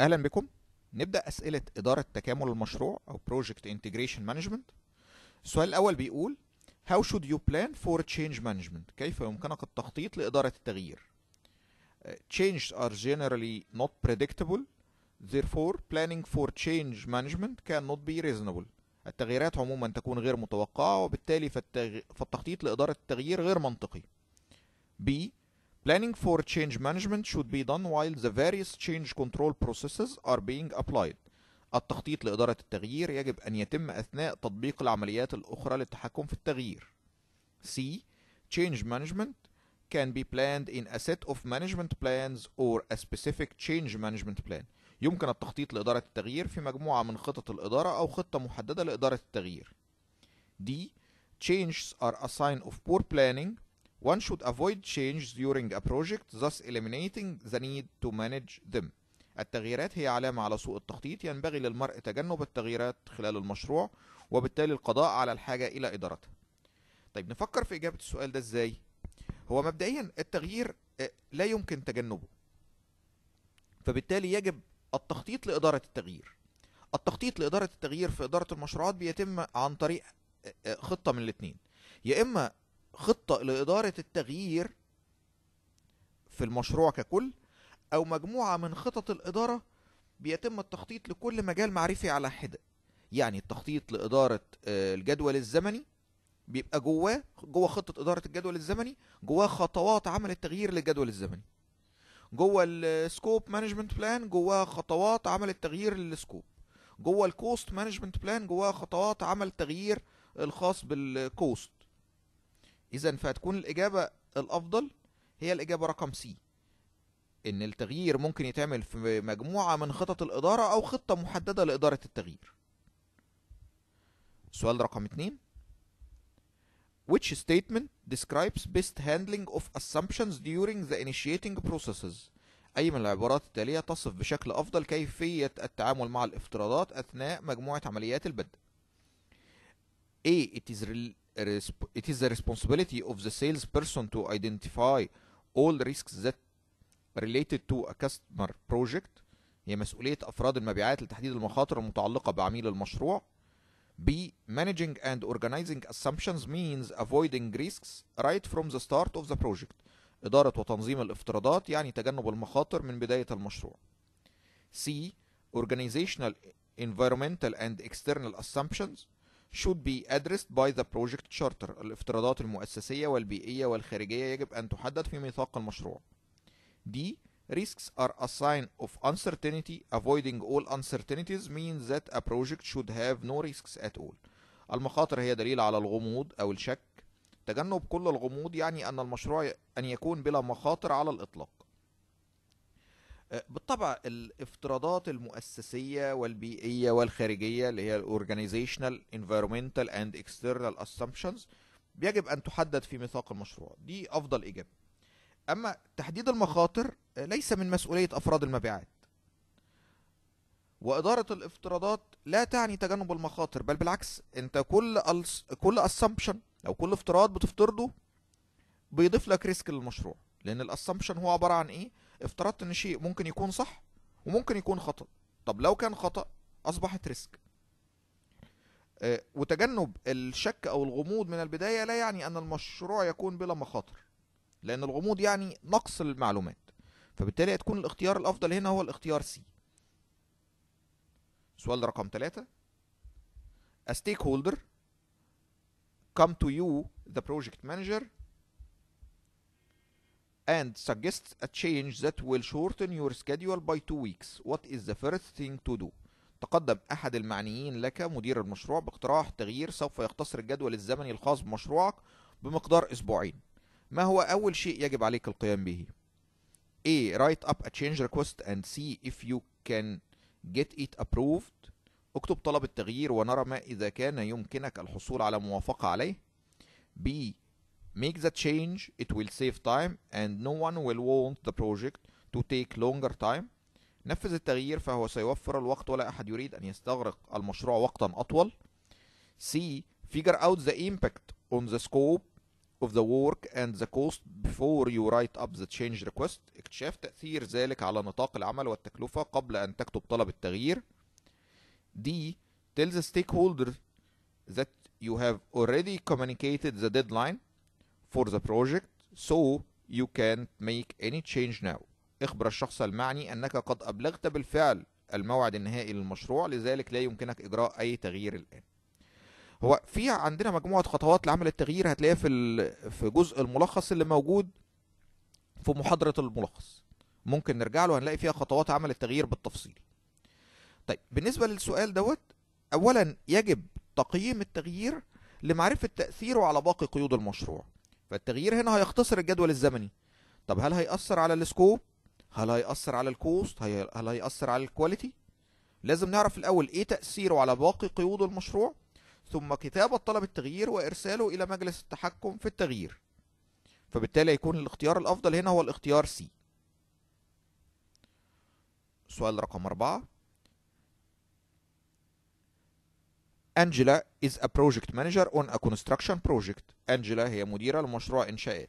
اهلا بكم نبدا اسئله اداره تكامل المشروع او project integration management السؤال الاول بيقول how should you plan for change management كيف يمكنك التخطيط لاداره التغيير changes are generally not predictable therefore planning for change management cannot be reasonable التغييرات عموما تكون غير متوقعه وبالتالي فالتغ... فالتخطيط لاداره التغيير غير منطقي B Planning for change management should be done while the various change control processes are being applied. التخطيط لإدارة التغيير يجب أن يتم أثناء تطبيق العمليات الأخرى للتحكم في التغيير. C. Change management can be planned in a set of management plans or a specific change management plan. يمكن التخطيط لإدارة التغيير في مجموعة من خطط الإدارة أو خطة محددة لإدارة التغيير. D. Changes are a sign of poor planning One should avoid changes during a project thus eliminating the need to manage them. التغييرات هي علامة على سوء التخطيط ينبغي للمرء تجنب التغييرات خلال المشروع وبالتالي القضاء على الحاجة إلى إدارتها. طيب نفكر في إجابة السؤال ده إزاي؟ هو مبدئيا التغيير آه، لا يمكن تجنبه. فبالتالي يجب التخطيط لإدارة التغيير. التخطيط لإدارة التغيير في إدارة المشروعات بيتم عن طريق آه، آه، خطة من الاتنين. يا إما خطة لإدارة التغيير في المشروع ككل أو مجموعة من خطط الإدارة بيتم التخطيط لكل مجال معرفي على حدة يعني التخطيط لإدارة آه، الجدول الزمني بيبقى جواه جوه خطة إدارة الجدول الزمني جواه خطوات عمل التغيير للجدول الزمني جوه السكوب مانجمنت بلان جواه خطوات عمل التغيير للسكوب جوه الكوست مانجمنت بلان جواه خطوات عمل تغيير الخاص بالكوست آه، اذا فهتكون الاجابه الافضل هي الاجابه رقم سي ان التغيير ممكن يتعمل في مجموعه من خطط الاداره او خطه محدده لاداره التغيير سؤال رقم اتنين Which statement describes best handling of assumptions during the initiating processes؟ أي من العبارات التالية تصف بشكل أفضل كيفية التعامل مع الافتراضات أثناء مجموعة عمليات البدء؟ A. It is it is the responsibility of the salesperson to identify all risks that related to a customer project هي مسؤولية أفراد المبيعات لتحديد المخاطر المتعلقة بعميل المشروع B. Managing and organizing assumptions means avoiding risks right from the start of the project إدارة وتنظيم الافتراضات يعني تجنب المخاطر من بداية المشروع C. Organizational environmental and external assumptions should be addressed by the project charter الافتراضات المؤسسية والبيئية والخارجية يجب أن تحدد في ميثاق المشروع D Risks are a sign of uncertainty avoiding all uncertainties means that a project should have no risks at all المخاطر هي دليل على الغموض أو الشك تجنب كل الغموض يعني أن المشروع أن يكون بلا مخاطر على الإطلاق بالطبع الافتراضات المؤسسية والبيئية والخارجية اللي هي Organizational, Environmental and External Assumptions يجب أن تحدد في ميثاق المشروع دي أفضل إجابة أما تحديد المخاطر ليس من مسؤولية أفراد المبيعات وإدارة الافتراضات لا تعني تجنب المخاطر بل بالعكس أنت كل كل assumption أو كل افتراض بتفترضه بيضيف لك ريسك للمشروع لأن الاسامبشن هو عبارة عن إيه؟ افترضت ان شيء ممكن يكون صح وممكن يكون خطأ طب لو كان خطأ اصبحت ريسك آه، وتجنب الشك او الغموض من البداية لا يعني ان المشروع يكون بلا مخاطر لان الغموض يعني نقص المعلومات فبالتالي هتكون الاختيار الافضل هنا هو الاختيار سي سؤال رقم ثلاثة A stakeholder come to you the project manager and suggests a change that will shorten your schedule by two weeks. What is the first thing to do? تقدم أحد المعنيين لك مدير المشروع باقتراح تغيير سوف يختصر الجدول الزمني الخاص بمشروعك بمقدار أسبوعين. ما هو أول شيء يجب عليك القيام به؟ A. Write up a change request and see if you can get it approved. اكتب طلب التغيير ونرى ما إذا كان يمكنك الحصول على موافقة عليه. B. Make the change, it will save time and no one will want the project to take longer time. نفذ التغيير فهو سيوفر الوقت ولا أحد يريد أن يستغرق المشروع وقتا أطول. C. Figure out the impact on the scope of the work and the cost before you write up the change request. اكتشاف تأثير ذلك على نطاق العمل والتكلفة قبل أن تكتب طلب التغيير. D. Tell the stakeholder that you have already communicated the deadline for the project so you can't make any change now اخبر الشخص المعني أنك قد أبلغت بالفعل الموعد النهائي للمشروع لذلك لا يمكنك إجراء أي تغيير الآن هو في عندنا مجموعة خطوات لعمل التغيير هتلاقيها في في جزء الملخص اللي موجود في محاضرة الملخص ممكن نرجع له هنلاقي فيها خطوات عمل التغيير بالتفصيل طيب بالنسبة للسؤال دوت أولا يجب تقييم التغيير لمعرفة تأثيره على باقي قيود المشروع فالتغيير هنا هيختصر الجدول الزمني طب هل هيأثر على السكوب هل هيأثر على الكوست هل هيأثر على الكواليتي لازم نعرف الأول إيه تأثيره على باقي قيود المشروع ثم كتابة طلب التغيير وإرساله إلى مجلس التحكم في التغيير فبالتالي يكون الاختيار الأفضل هنا هو الاختيار سي سؤال رقم أربعة Angela is a project manager on a construction project. Angela هي مديرة لمشروع إنشاءات.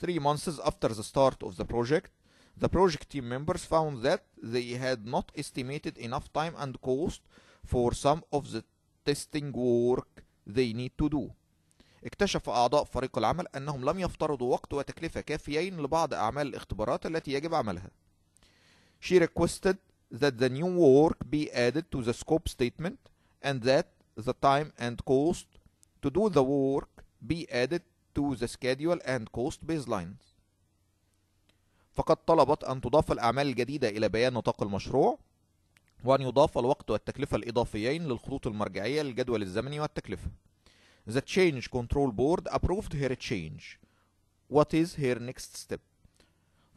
Three months after the start of the project, the project team members found that they had not estimated enough time and cost for some of the testing work they need to do. اكتشف أعضاء فريق العمل أنهم لم يفترضوا وقت وتكلفة كافيين لبعض أعمال الاختبارات التي يجب عملها. She requested that the new work be added to the scope statement and that the time and cost to do the work be added to the schedule and cost baselines فقد طلبت أن تضاف الأعمال الجديدة إلى بيان نطاق المشروع وأن يضاف الوقت والتكلفة الإضافيين للخطوط المرجعية للجدول الزمني والتكلفة The Change Control Board approved her change. What is her next step?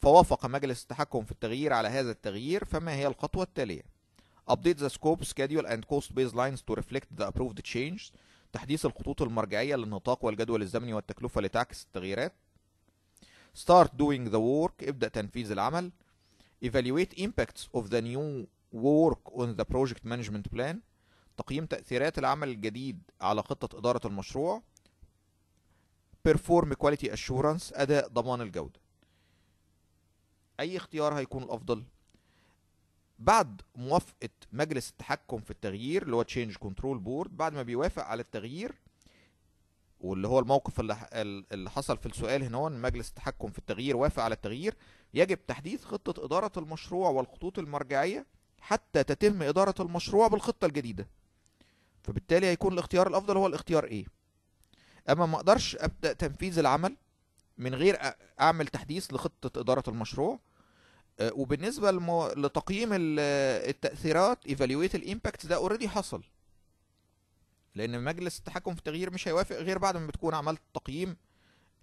فوافق مجلس التحكم في التغيير على هذا التغيير فما هي الخطوة التالية؟ update the scope schedule and cost baselines to reflect the approved changes تحديث الخطوط المرجعية للنطاق والجدول الزمني والتكلفة لتعكس التغييرات start doing the work ابدأ تنفيذ العمل evaluate impacts of the new work on the project management plan تقييم تأثيرات العمل الجديد على خطة إدارة المشروع perform quality assurance أداء ضمان الجودة أي اختيار هيكون الأفضل؟ بعد موافقه مجلس التحكم في التغيير اللي هو تشينج كنترول بورد بعد ما بيوافق على التغيير واللي هو الموقف اللي حصل في السؤال هنا هو ان مجلس التحكم في التغيير وافق على التغيير يجب تحديث خطه اداره المشروع والخطوط المرجعيه حتى تتم اداره المشروع بالخطه الجديده فبالتالي هيكون الاختيار الافضل هو الاختيار ايه اما ما اقدرش ابدا تنفيذ العمل من غير اعمل تحديث لخطه اداره المشروع آه، وبالنسبه لمو... لتقييم آه، التاثيرات ايفالويت الامباكت ده اوريدي حصل لان مجلس التحكم في التغيير مش هيوافق غير بعد ما بتكون عملت تقييم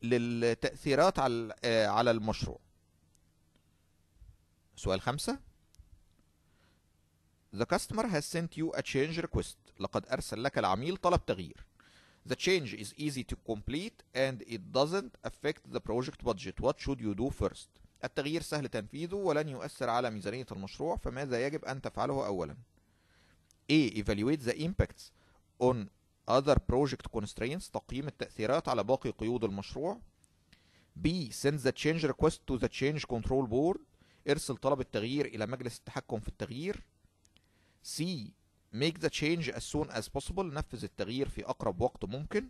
للتاثيرات على آه، على المشروع سؤال خمسة The customer has sent you a change request لقد أرسل لك العميل طلب تغيير The change is easy to complete and it doesn't affect the project budget What should you do first التغيير سهل تنفيذه ولن يؤثر على ميزانية المشروع فماذا يجب أن تفعله أولا؟ A. Evaluate the impacts on other project constraints تقييم التأثيرات على باقي قيود المشروع B. Send the change request to the change control board ارسل طلب التغيير إلى مجلس التحكم في التغيير C. Make the change as soon as possible نفذ التغيير في أقرب وقت ممكن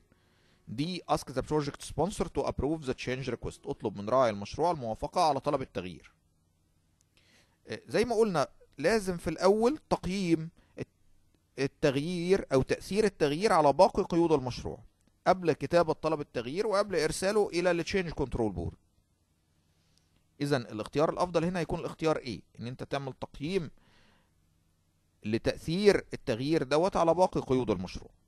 دي ask the project sponsor to approve the change request اطلب من راعي المشروع الموافقة على طلب التغيير آه، زي ما قلنا لازم في الأول تقييم التغيير أو تأثير التغيير على باقي قيود المشروع قبل كتابة طلب التغيير وقبل إرساله إلى الـ Change Control Board إذا الاختيار الأفضل هنا هيكون الاختيار إيه؟ إن أنت تعمل تقييم لتأثير التغيير دوت على باقي قيود المشروع